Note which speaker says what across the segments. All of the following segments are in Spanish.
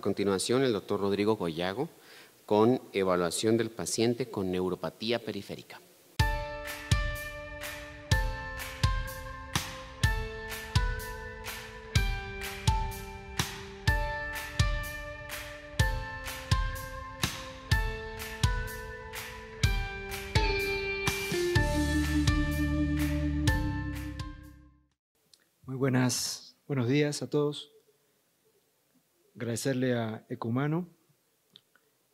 Speaker 1: A continuación, el doctor Rodrigo Goyago con evaluación del paciente con neuropatía periférica. Muy buenas, buenos días a todos agradecerle a Ecumano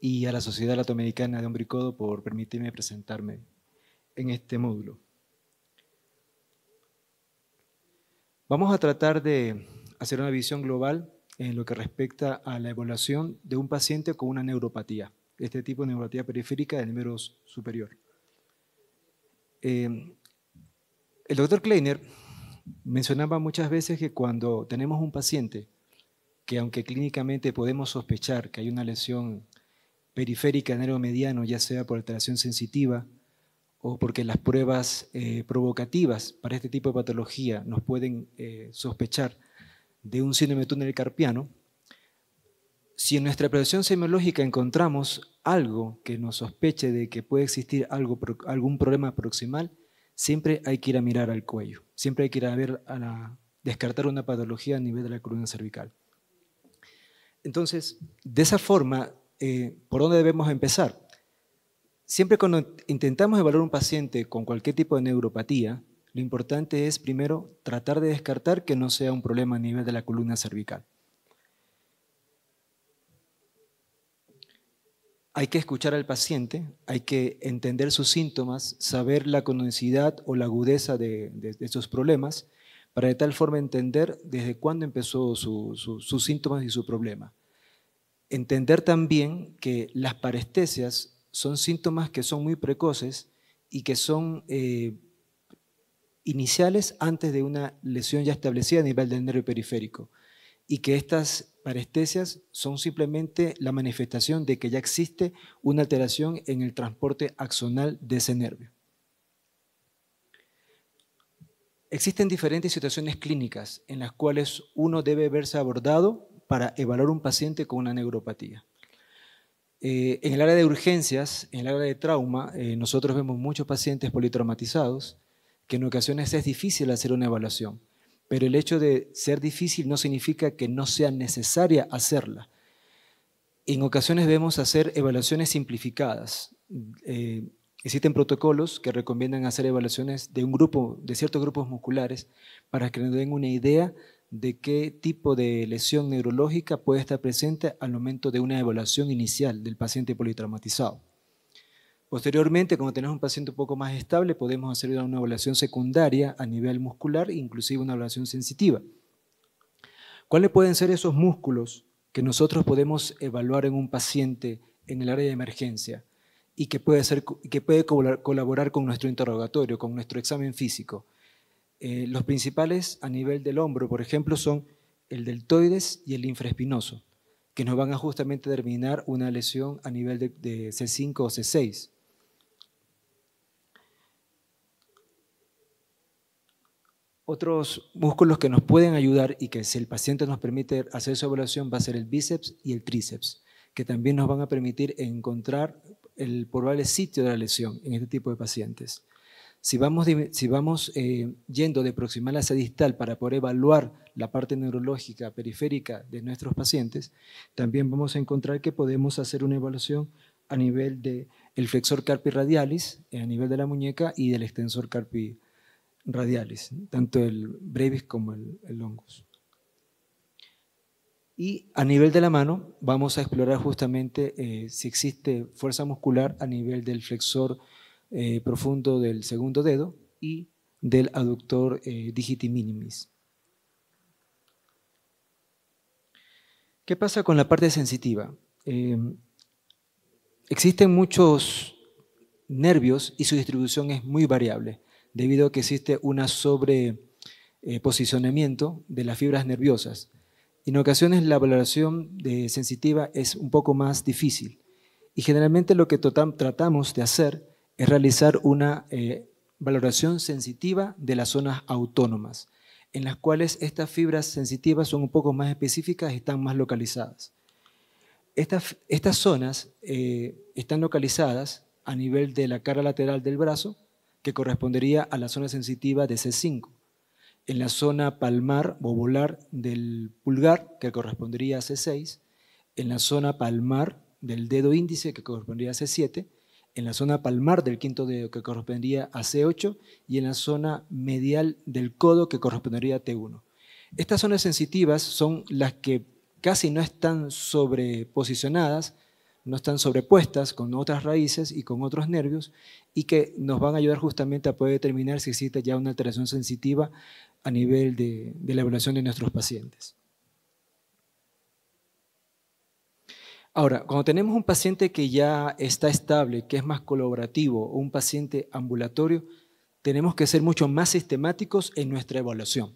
Speaker 1: y a la Sociedad Latinoamericana de Hombre por permitirme presentarme en este módulo. Vamos a tratar de hacer una visión global en lo que respecta a la evaluación de un paciente con una neuropatía, este tipo de neuropatía periférica de número superior. Eh, el doctor Kleiner mencionaba muchas veces que cuando tenemos un paciente que aunque clínicamente podemos sospechar que hay una lesión periférica en nervio mediano, ya sea por alteración sensitiva o porque las pruebas eh, provocativas para este tipo de patología nos pueden eh, sospechar de un síndrome de túnel carpiano, si en nuestra presión semiológica encontramos algo que nos sospeche de que puede existir algo, algún problema proximal, siempre hay que ir a mirar al cuello, siempre hay que ir a ver, a descartar una patología a nivel de la columna cervical. Entonces, de esa forma, eh, ¿por dónde debemos empezar? Siempre cuando intentamos evaluar un paciente con cualquier tipo de neuropatía, lo importante es primero tratar de descartar que no sea un problema a nivel de la columna cervical. Hay que escuchar al paciente, hay que entender sus síntomas, saber la cronicidad o la agudeza de, esos problemas para de tal forma entender desde cuándo empezó sus síntomas y su problema. Entender también que las parestesias son síntomas que son muy precoces y que son eh, iniciales antes de una lesión ya establecida a nivel del nervio periférico y que estas parestesias son simplemente la manifestación de que ya existe una alteración en el transporte axonal de ese nervio. Existen diferentes situaciones clínicas en las cuales uno debe verse abordado para evaluar un paciente con una neuropatía. Eh, en el área de urgencias, en el área de trauma, eh, nosotros vemos muchos pacientes politraumatizados que en ocasiones es difícil hacer una evaluación, pero el hecho de ser difícil no significa que no sea necesaria hacerla. En ocasiones vemos hacer evaluaciones simplificadas, eh, Existen protocolos que recomiendan hacer evaluaciones de un grupo, de ciertos grupos musculares, para que nos den una idea de qué tipo de lesión neurológica puede estar presente al momento de una evaluación inicial del paciente politraumatizado. Posteriormente, cuando tenemos un paciente un poco más estable, podemos hacer una evaluación secundaria a nivel muscular, inclusive una evaluación sensitiva. ¿Cuáles pueden ser esos músculos que nosotros podemos evaluar en un paciente en el área de emergencia? y que puede, ser, que puede colaborar con nuestro interrogatorio, con nuestro examen físico. Eh, los principales a nivel del hombro, por ejemplo, son el deltoides y el infraespinoso, que nos van a justamente determinar una lesión a nivel de, de C5 o C6. Otros músculos que nos pueden ayudar y que si el paciente nos permite hacer su evaluación va a ser el bíceps y el tríceps, que también nos van a permitir encontrar el probable sitio de la lesión en este tipo de pacientes. Si vamos, eh, yendo de proximal hacia distal para poder evaluar la parte neurológica periférica de nuestros pacientes, también vamos a encontrar que podemos hacer una evaluación a nivel del el flexor carpi radialis, eh, a nivel de la muñeca, y del extensor carpi radialis, tanto el brevis como el, el longus. Y a nivel de la mano vamos a explorar justamente eh, si existe fuerza muscular a nivel del flexor eh, profundo del segundo dedo y del aductor eh, digiti minimis. ¿Qué pasa con la parte sensitiva? Eh, existen muchos nervios y su distribución es muy variable, debido a que existe un sobreposicionamiento de las fibras nerviosas en ocasiones la valoración de sensitiva es un poco más difícil. Y generalmente lo que tratamos de hacer es realizar una eh, valoración sensitiva de las zonas autónomas, en las cuales estas fibras sensitivas son un poco más específicas y están más localizadas. Estas, zonas eh, están localizadas a nivel de la cara lateral del brazo, que correspondería a la zona sensitiva de C5 en la zona palmar bobular del pulgar, que correspondería a C6, en la zona palmar del dedo índice, que correspondería a C7, en la zona palmar del quinto dedo, que correspondería a C8, y en la zona medial del codo, que correspondería a T1. Estas zonas sensitivas son las que casi no están sobreposicionadas, no están sobrepuestas con otras raíces y con otros nervios y que nos van a ayudar justamente a poder determinar si existe ya una alteración sensitiva a nivel de, la evaluación de nuestros pacientes. Ahora, cuando tenemos un paciente que ya está estable, que es más colaborativo, un paciente ambulatorio, tenemos que ser mucho más sistemáticos en nuestra evaluación.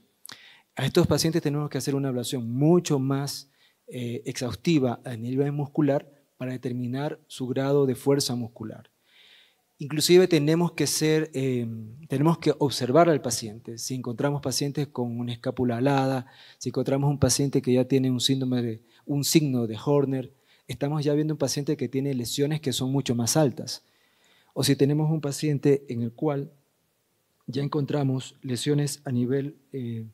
Speaker 1: A estos pacientes tenemos que hacer una evaluación mucho más eh, exhaustiva a nivel muscular para determinar su grado de fuerza muscular. Inclusive tenemos que, ser, eh, tenemos que observar al paciente. Si encontramos pacientes con una escápula alada, si encontramos un paciente que ya tiene un, síndrome de, un signo de Horner, estamos ya viendo un paciente que tiene lesiones que son mucho más altas. O si tenemos un paciente en el cual ya encontramos lesiones a nivel eh,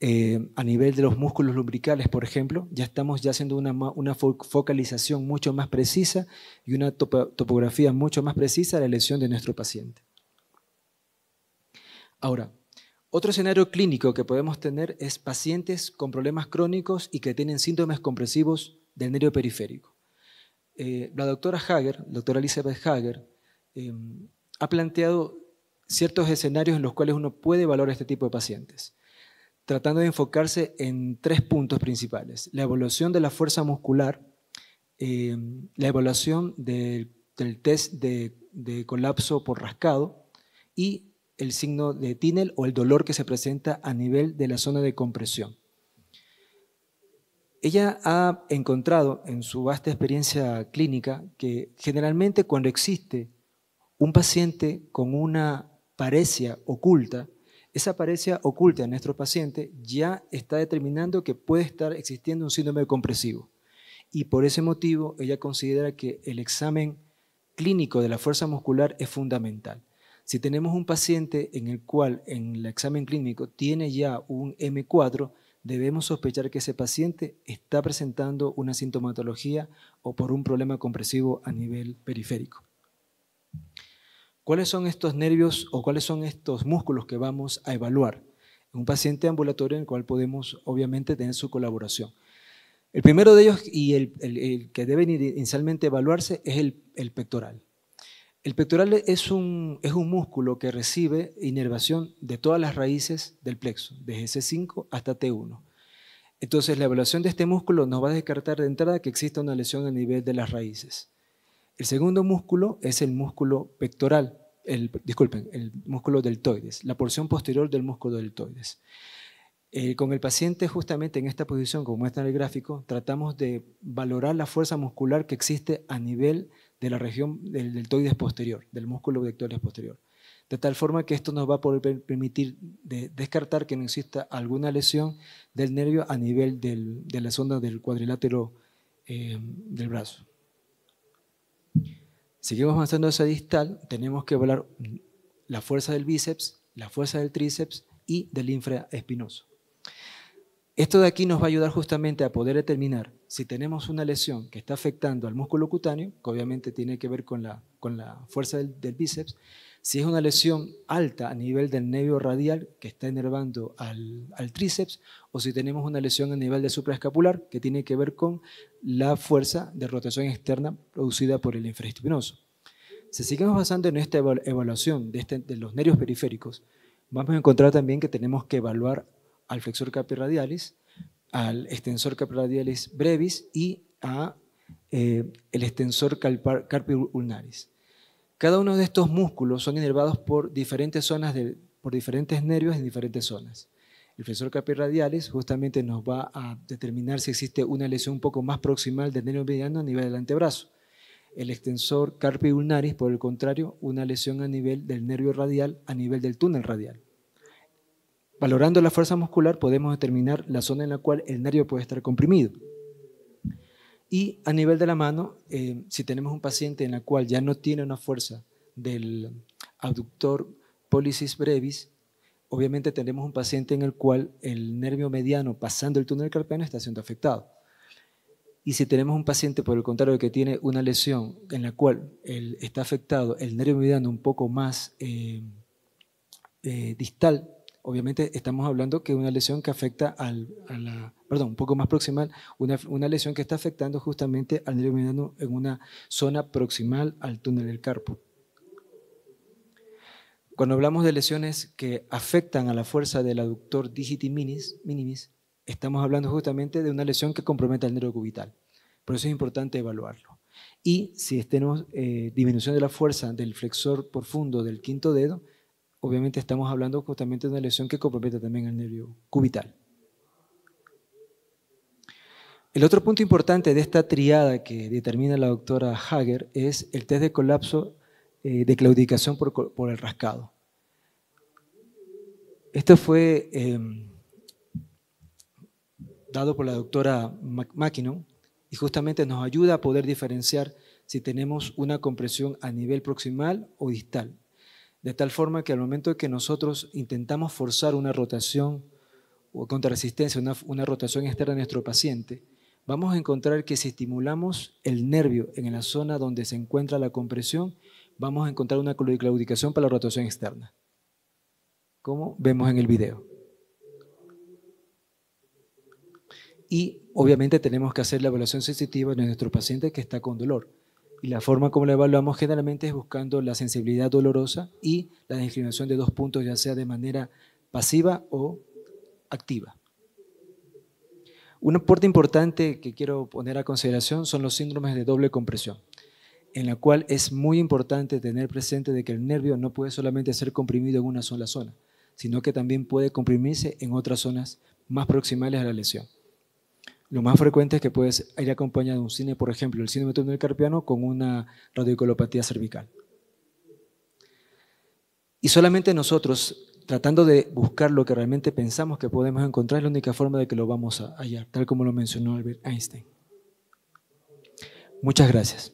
Speaker 1: eh, a nivel de los músculos lumbricales, por ejemplo, ya estamos ya haciendo una, focalización mucho más precisa y una topografía mucho más precisa a la lesión de nuestro paciente. Ahora, otro escenario clínico que podemos tener es pacientes con problemas crónicos y que tienen síntomas compresivos del nervio periférico. Eh, la doctora Hager, doctora Elizabeth Hager, em, ha planteado ciertos escenarios en los cuales uno puede valorar este tipo de pacientes tratando de enfocarse en tres puntos principales. La evaluación de la fuerza muscular, eh, la evaluación del test de, colapso por rascado y el signo de TINEL o el dolor que se presenta a nivel de la zona de compresión. Ella ha encontrado en su vasta experiencia clínica que generalmente cuando existe un paciente con una parecia oculta, esa apariencia oculta en nuestro paciente ya está determinando que puede estar existiendo un síndrome compresivo. Y por ese motivo, ella considera que el examen clínico de la fuerza muscular es fundamental. Si tenemos un paciente en el cual en el examen clínico tiene ya un M4, debemos sospechar que ese paciente está presentando una sintomatología o por un problema compresivo a nivel periférico. ¿Cuáles son estos nervios o cuáles son estos músculos que vamos a evaluar? En un paciente ambulatorio en el cual podemos obviamente tener su colaboración. El primero de ellos y el, que debe inicialmente evaluarse es el, pectoral. El pectoral es un, es un músculo que recibe inervación de todas las raíces del plexo, desde C5 hasta T1. Entonces la evaluación de este músculo nos va a descartar de entrada que exista una lesión a nivel de las raíces. El segundo músculo es el músculo pectoral, el, disculpen, el músculo deltoides, la porción posterior del músculo deltoides. Eh, con el paciente justamente en esta posición, como muestra en el gráfico, tratamos de valorar la fuerza muscular que existe a nivel de la región del deltoides posterior, del músculo deltoides posterior. De tal forma que esto nos va a permitir descartar que no exista alguna lesión del nervio a nivel de la zona del cuadrilátero eh, del brazo. Seguimos avanzando hacia distal, tenemos que evaluar la fuerza del bíceps, la fuerza del tríceps y del infraespinoso. Esto de aquí nos va a ayudar justamente a poder determinar si tenemos una lesión que está afectando al músculo cutáneo, que obviamente tiene que ver con la, fuerza del bíceps, si es una lesión alta a nivel del nervio radial que está enervando al, tríceps o si tenemos una lesión a nivel de supraescapular que tiene que ver con la fuerza de rotación externa producida por el infraespinoso. Si seguimos basando en esta evaluación este, de, los nervios periféricos, vamos a encontrar también que tenemos que evaluar al flexor capirradialis, al extensor capirradialis brevis y al eh, extensor carpi ulnaris. Cada uno de estos músculos son inervados por diferentes zonas, por diferentes nervios en diferentes zonas. El flexor capirradialis justamente nos va a determinar si existe una lesión un poco más proximal del nervio mediano a nivel del antebrazo. El extensor carpi ulnaris, por el contrario, una lesión a nivel del nervio radial, a nivel del túnel radial. Valorando la fuerza muscular podemos determinar la zona en la cual el nervio puede estar comprimido. Y a nivel de la mano, eh, si tenemos un paciente en el cual ya no tiene una fuerza del abductor pollicis brevis, obviamente tenemos un paciente en el cual el nervio mediano pasando el túnel carpiano está siendo afectado. Y si tenemos un paciente, por el contrario, que tiene una lesión en la cual él está afectado el nervio mediano un poco más eh, eh, distal, obviamente estamos hablando que una lesión que afecta a la perdón, un poco más proximal, una, lesión que está afectando justamente al nervio mediano en una zona proximal al túnel del carpo. Cuando hablamos de lesiones que afectan a la fuerza del aductor digiti minimis, estamos hablando justamente de una lesión que compromete al nervio cubital. Por eso es importante evaluarlo. Y si tenemos eh, disminución de la fuerza del flexor profundo del quinto dedo, obviamente estamos hablando justamente de una lesión que compromete también al nervio cubital. El otro punto importante de esta triada que determina la doctora Hager es el test de colapso eh, de claudicación por, el rascado. Esto fue em, dado por la doctora Mackinnon y justamente nos ayuda a poder diferenciar si tenemos una compresión a nivel proximal o distal. De tal forma que al momento que nosotros intentamos forzar una rotación o resistencia, una, una rotación externa de nuestro paciente, vamos a encontrar que si estimulamos el nervio en la zona donde se encuentra la compresión, vamos a encontrar una claudicación para la rotación externa, como vemos en el video. Y obviamente tenemos que hacer la evaluación sensitiva de nuestro paciente que está con dolor. Y la forma como la evaluamos generalmente es buscando la sensibilidad dolorosa y la inclinación de dos puntos, ya sea de manera pasiva o activa. Un aporte importante que quiero poner a consideración son los síndromes de doble compresión, en la cual es muy importante tener presente de que el nervio no puede solamente ser comprimido en una sola zona, sino que también puede comprimirse en otras zonas más proximales a la lesión. Lo más frecuente es que puede ir acompañado de un cine, por ejemplo, el síndrome túnel carpiano con una radiculopatía cervical. Y solamente nosotros tratando de buscar lo que realmente pensamos que podemos encontrar, es la única forma de que lo vamos a hallar, tal como lo mencionó Albert Einstein. Muchas gracias.